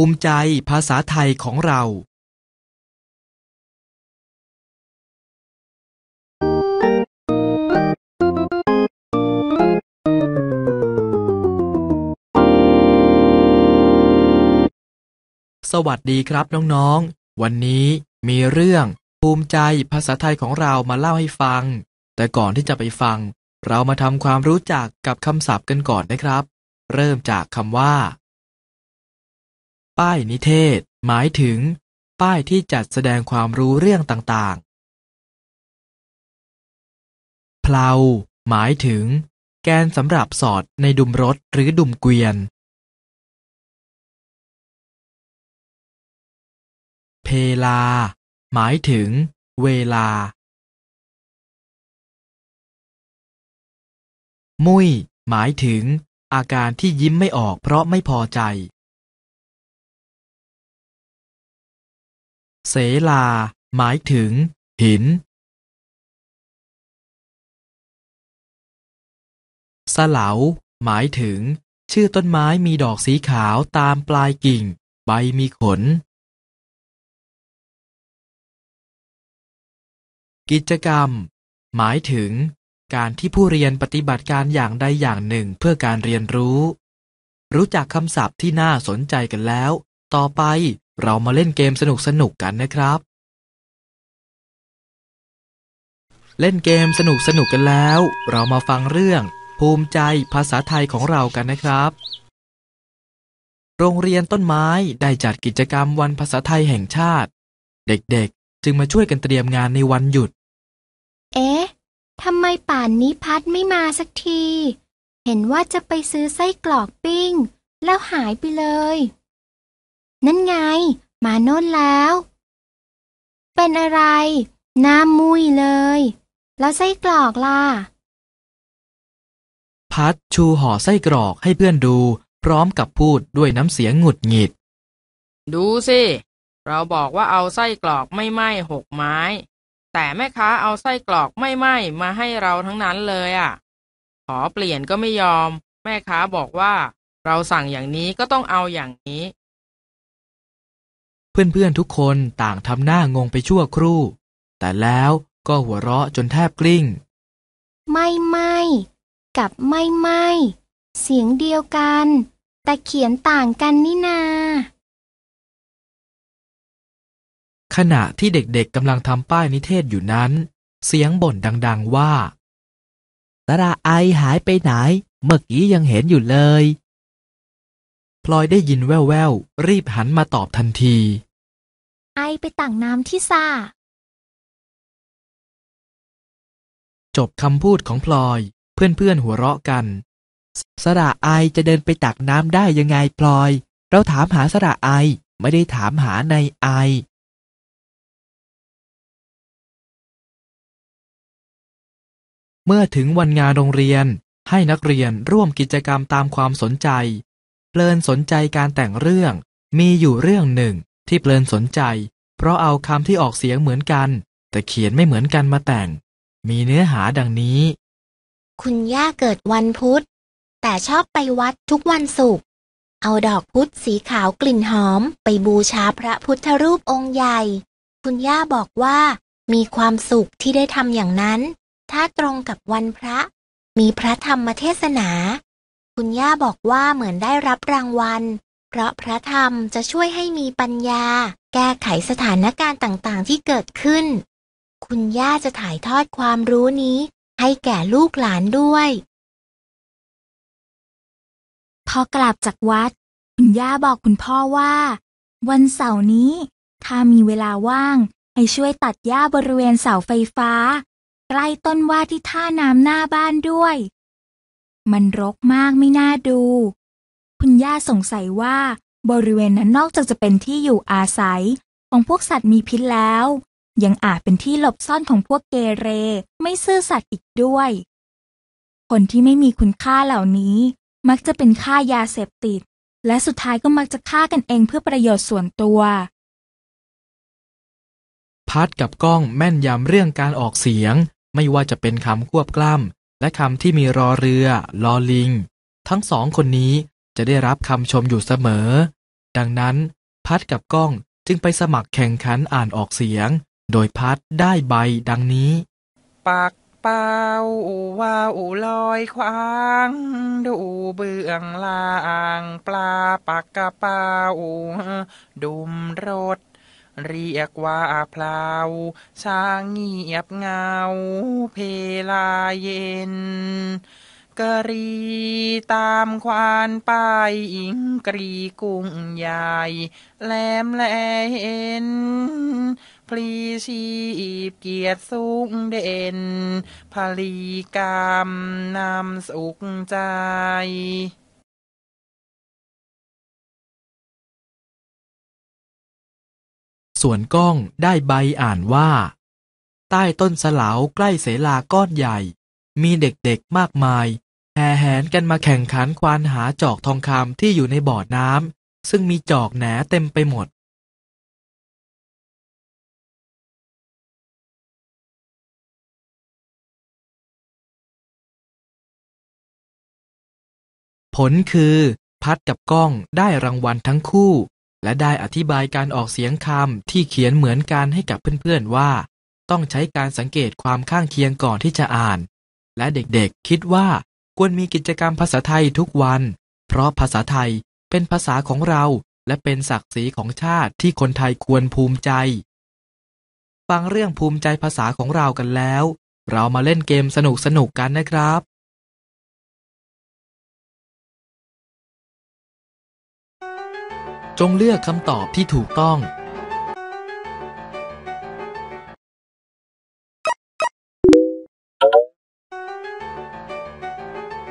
ภูมิใจภาษาไทยของเรา สวัสดีครับ น้องๆ วันนี้มีเรื่อง ภูมิใจภาษาไทยของเรามาเล่าให้ฟัง แต่ก่อนที่จะไปฟัง เรามาทำความรู้จักกับคำศัพท์กันก่อนนะครับ เริ่มจากคำว่าป้ายนิเทศ หมายถึง ป้ายที่จัดแสดงความรู้เรื่องต่าง ๆ เพลา หมายถึง แกนสำหรับสอดในดุมรถหรือดุมเกวียน เพลา หมายถึง เวลา มุ้ยหมายถึง อาการที่ยิ้มไม่ออกเพราะไม่พอใจเสลา หมายถึง หินสลา หมายถึง ชื่อต้นไม้มีดอกสีขาวตามปลายกิ่ง ใบมีขน กิจกรรม หมายถึง การที่ผู้เรียนปฏิบัติการอย่างใดอย่างหนึ่งเพื่อการเรียนรู้ รู้จักคำศัพท์ที่น่าสนใจกันแล้ว ต่อไปเรามาเล่นเกมสนุกสนุกกันนะครับ เล่นเกมสนุกสนุกกันแล้ว เรามาฟังเรื่อง ภูมิใจภาษาไทยของเรากันนะครับ โรงเรียนต้นไม้ได้จัดกิจกรรมวันภาษาไทยแห่งชาติ เด็กๆจึงมาช่วยกันเตรียมงานในวันหยุด เอ๊ะทำไมป่านนี้พัดไม่มาสักที เห็นว่าจะไปซื้อไส้กรอกปิ้ง แล้วหายไปเลยนั่นไงมาโน่นแล้ว เป็นอะไรหน้ามุยเลยแล้วไส้กรอกล่ะพัดชูห่อไส้กรอกให้เพื่อนดูพร้อมกับพูดด้วยน้ำเสียงหงุดหงิดดูสิเราบอกว่าเอาไส้กรอกไม่ไหม้หกไม้ แต่แม่ค้าเอาไส้กรอกไม่ไหม้มาให้เราทั้งนั้นเลยอะ่ะ ขอเปลี่ยนก็ไม่ยอม แม่ค้าบอกว่าเราสั่งอย่างนี้ก็ต้องเอาอย่างนี้เพื่อนๆทุกคนต่างทำหน้างงไปชั่วครู่ แต่แล้วก็หัวเราะจนแทบกลิ้ง ไม่ไม่กับไม่ไม่เสียงเดียวกัน แต่เขียนต่างกันนี่นา ขณะที่เด็กๆกำลังทำป้ายนิเทศอยู่นั้น เสียงบ่นดังๆว่าตาไอหายไปไหน เมื่อกี้ยังเห็นอยู่เลยพลอยได้ยินแว่วๆ รีบหันมาตอบทันที ไอไปตักน้ำที่ซาจบคำพูดของพลอยเพื่อนๆ หัวเราะกัน สระไอจะเดินไปตักน้ำได้ยังไงพลอย เราถามหาสระไอ ไม่ได้ถามหาในไอ เมื่อถึงวันงานโรงเรียนให้นักเรียนร่วมกิจกรรมตามความสนใจเพลินสนใจการแต่งเรื่อง มีอยู่เรื่องหนึ่งที่เพลินสนใจ เพราะเอาคำที่ออกเสียงเหมือนกัน แต่เขียนไม่เหมือนกันมาแต่ง มีเนื้อหาดังนี้ คุณย่าเกิดวันพุธแต่ชอบไปวัดทุกวันศุกร์ เอาดอกพุธสีขาวกลิ่นหอม ไปบูชาพระพุทธรูปองค์ใหญ่ คุณย่าบอกว่ามีความสุขที่ได้ทำอย่างนั้น ถ้าตรงกับวันพระ มีพระธรรมเทศนาคุณย่าบอกว่าเหมือนได้รับรางวัล เพราะพระธรรมจะช่วยให้มีปัญญา แก้ไขสถานการณ์ต่าง ๆ ที่เกิดขึ้น คุณย่าจะถ่ายทอดความรู้นี้ ให้แก่ลูกหลานด้วย พอกลับจากวัด คุณย่าบอกคุณพ่อว่า วันเสาร์นี้ ถ้ามีเวลาว่าง ให้ช่วยตัดหญ้าบริเวณเสาไฟฟ้าใกล้ต้นว่าที่ท่าน้ำหน้าบ้านด้วยมันรกมากไม่น่าดู คุณย่าสงสัยว่าบริเวณนั้นนอกจากจะเป็นที่อยู่อาศัย ของพวกสัตว์มีพิษแล้ว ยังอาจเป็นที่หลบซ่อนของพวกเกเรไม่ซื่อสัตว์อีกด้วย คนที่ไม่มีคุณค่าเหล่านี้ มักจะเป็นค่ายาเสพติด และสุดท้ายก็มักจะฆ่ากันเองเพื่อประโยชน์ส่วนตัว พัดกับกล้องแม่นยำเรื่องการออกเสียง ไม่ว่าจะเป็นคำควบกล้ำและคำที่มีรอเรือลอลิง ทั้งสองคนนี้จะได้รับคำชมอยู่เสมอ ดังนั้นพัดกับก้องจึงไปสมัครแข่งขันอ่านออกเสียง โดยพัดได้ใบดังนี้ ปากเป้าว่าวลอยควาง ดูเบื้องล่าง ปลาปากกระเป้าดุมรถเรียกว่าพลาวช้างเงียบเงา เพลาเย็นกะรีตามควานไปอิงกรีกุ้งใหญ่แหลมแหลเ็นพลีชีบเกียรติสูงเด่นพลีกรรมนำสุขใจส่วนก้องได้ใบอ่านว่า ใต้ต้นสลาวใกล้เสลาก้อนใหญ่ มีเด็กๆมากมาย แห่แหนกันมาแข่งขันควานหาจอกทองคำที่อยู่ในบ่อน้ำซึ่งมีจอกแหนเต็มไปหมด ผลคือพัดกับก้องได้รางวัลทั้งคู่และได้อธิบายการออกเสียงคำที่เขียนเหมือนกันให้กับเพื่อนๆว่า ต้องใช้การสังเกตความข้างเคียงก่อนที่จะอ่าน และเด็กๆคิดว่าควรมีกิจกรรมภาษาไทยทุกวัน เพราะภาษาไทยเป็นภาษาของเราและเป็นศักดิ์ศรีของชาติที่คนไทยควรภูมิใจฟังเรื่องภูมิใจภาษาของเรากันแล้ว เรามาเล่นเกมสนุกๆกกันนะครับจงเลือกคำตอบที่ถูกต้อง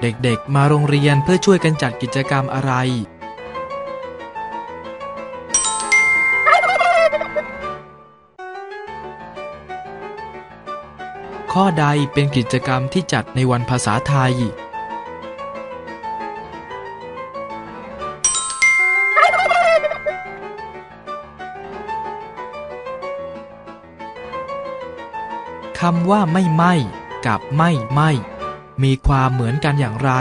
เด็กๆ มาโรงเรียนเพื่อช่วยกันจัดกิจกรรมอะไร ข้อใดเป็นกิจกรรมที่จัดในวันภาษาไทยคำว่าไม่ไม่กับไม่ไม่ มีความเหมือนกันอย่างไร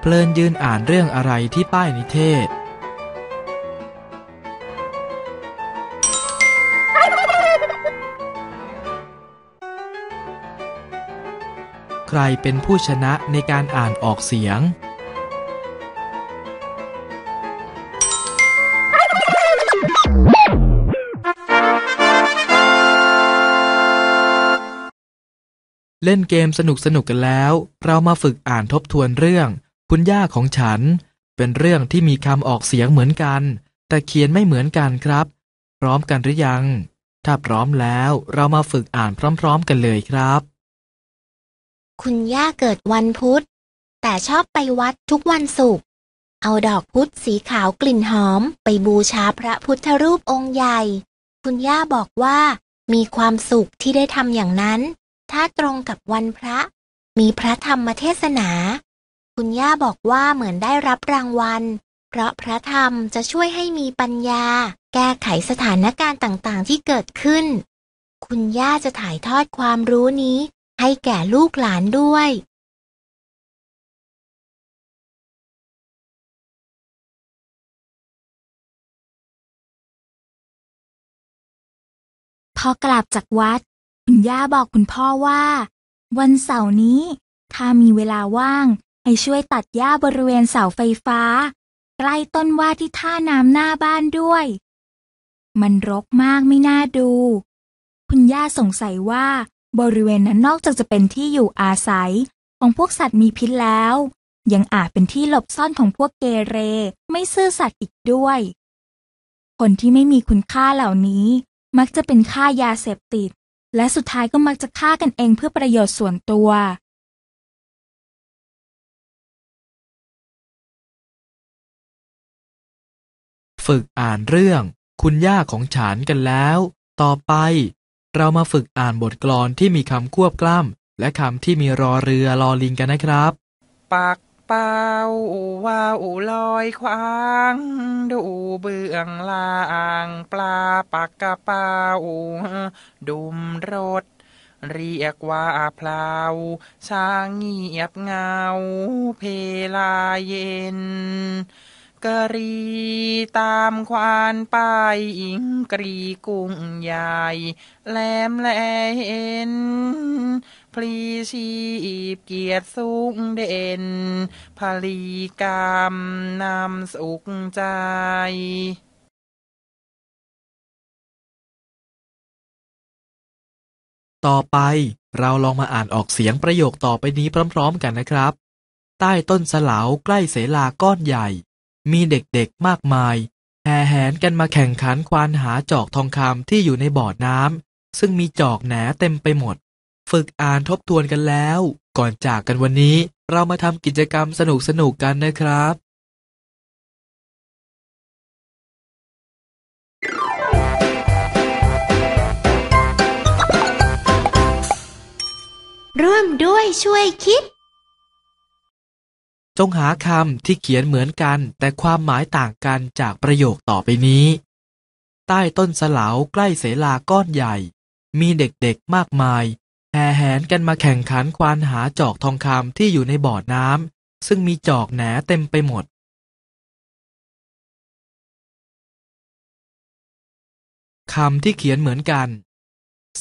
เพลินยืนอ่านเรื่องอะไรที่ป้ายนิเทศ ใครเป็นผู้ชนะในการอ่านออกเสียงเล่นเกมสนุกสนุกกันแล้ว เรามาฝึกอ่านทบทวนเรื่อง คุณย่าของฉัน เป็นเรื่องที่มีคำออกเสียงเหมือนกัน แต่เขียนไม่เหมือนกันครับ พร้อมกันหรือยัง ถ้าพร้อมแล้วเรามาฝึกอ่านพร้อมๆกันเลยครับ คุณย่าเกิดวันพุธแต่ชอบไปวัดทุกวันศุกร์เอาดอกพุธสีขาวกลิ่นหอม ไปบูชาพระพุทธรูปองค์ใหญ่ คุณย่าบอกว่ามีความสุขที่ได้ทำอย่างนั้นถ้าตรงกับวันพระ มีพระธรรมเทศนา คุณย่าบอกว่าเหมือนได้รับรางวัล เพราะพระธรรมจะช่วยให้มีปัญญา แก้ไขสถานการณ์ต่างๆที่เกิดขึ้น คุณย่าจะถ่ายทอดความรู้นี้ให้แก่ลูกหลานด้วย พอกลับจากวัดย่าบอกคุณพ่อว่า วันเสาร์นี้ ถ้ามีเวลาว่าง ให้ช่วยตัดหญ้าบริเวณเสาไฟฟ้า ใกล้ต้นว่าที่ท่าน้ำหน้าบ้านด้วย มันรกมากไม่น่าดู คุณย่าสงสัยว่า บริเวณนั้นนอกจากจะเป็นที่อยู่อาศัย ของพวกสัตว์มีพิษแล้ว ยังอาจเป็นที่หลบซ่อนของพวกเกเรไม่ซื่อสัตว์อีกด้วย คนที่ไม่มีคุณค่าเหล่านี้ มักจะเป็นค่ายาเสพติดและสุดท้ายก็มักจะฆ่ากันเองเพื่อประโยชน์ส่วนตัว ฝึกอ่านเรื่อง คุณย่าของฉันกันแล้ว ต่อไป เรามาฝึกอ่านบทกลอนที่มีคำควบกล้ำและคำที่มีรอเรือรอลิงกันนะครับ ปากป้าว่าวลอยควาง ดูเบื้องล่างปลาปากกระเป้าดุมรถ เรียกว่าพลาวช่างเงียบเงา เพลาเย็น กรีตามควานป้ายอิงกรีกุ้งใหญ่แหลมแลเห็นพลีชีพเกียรติสูงเด่นผลีกรรมนำสุขใจ ต่อไปเราลองมาอ่านออกเสียงประโยคต่อไปนี้พร้อม ๆ กันนะครับ ใต้ต้นสลาวใกล้เสลาก้อนใหญ่ มีเด็ก ๆ มากมาย แห่แหนกันมาแข่งขันควานหาจอกทองคำที่อยู่ในบ่อน้ำซึ่งมีจอกแหนเต็มไปหมดฝึกอ่านทบทวนกันแล้วก่อนจากกันวันนี้เรามาทำกิจกรรมสนุกสนุกกันนะครับ ร่วมด้วยช่วยคิด จงหาคำที่เขียนเหมือนกันแต่ความหมายต่างกันจากประโยคต่อไปนี้ ใต้ต้นสลาวใกล้เสลาก้อนใหญ่ มีเด็กๆมากมายแห่แหนกันมาแข่งขันควานหาจอกทองคำที่อยู่ในบ่อน้ำซึ่งมีจอกแหนเต็มไปหมดคำที่เขียนเหมือนกัน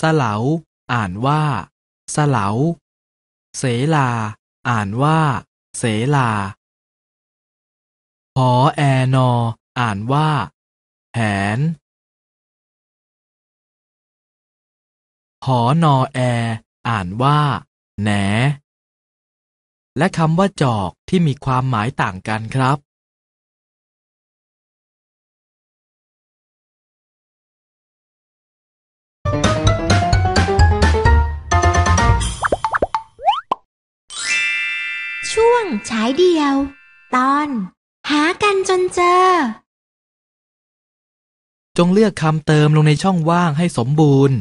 สลาอ่านว่าสลาเสลา อ่านว่า เสลาหอแอนออ่านว่า แหนหอนอแอ อ่านว่าแหนและคำว่าจอกที่มีความหมายต่างกันครับ ช่วงฉายเดียว ตอน หากันจนเจอ จงเลือกคำเติมลงในช่องว่างให้สมบูรณ์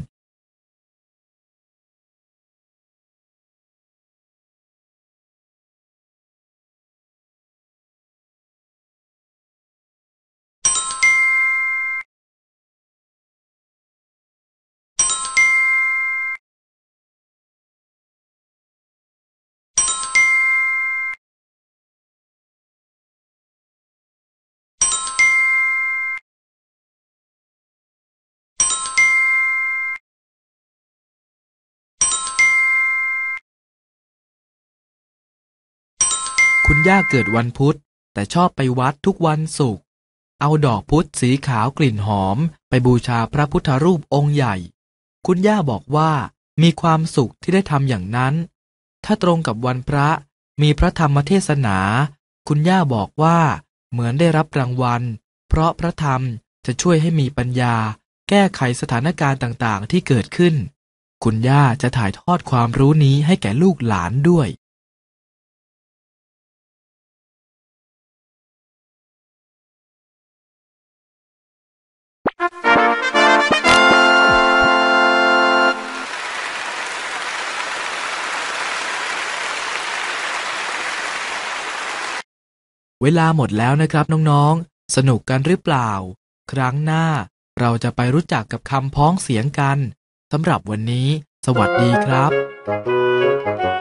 ย่าเกิดวันพุธแต่ชอบไปวัดทุกวันศุกร์เอาดอกพุธสีขาวกลิ่นหอม ไปบูชาพระพุทธรูปองค์ใหญ่ คุณย่าบอกว่ามีความสุขที่ได้ทำอย่างนั้น ถ้าตรงกับวันพระ มีพระธรรมเทศนา คุณย่าบอกว่าเหมือนได้รับรางวัลเพราะพระธรรมจะช่วยให้มีปัญญา แก้ไขสถานการณ์ต่างๆที่เกิดขึ้น คุณย่าจะถ่ายทอดความรู้นี้ให้แก่ลูกหลานด้วยเวลาหมดแล้วนะครับน้องๆ สนุกกันหรือเปล่า ครั้งหน้า เราจะไปรู้จักกับคำพ้องเสียงกันสำหรับวันนี้ สวัสดีครับ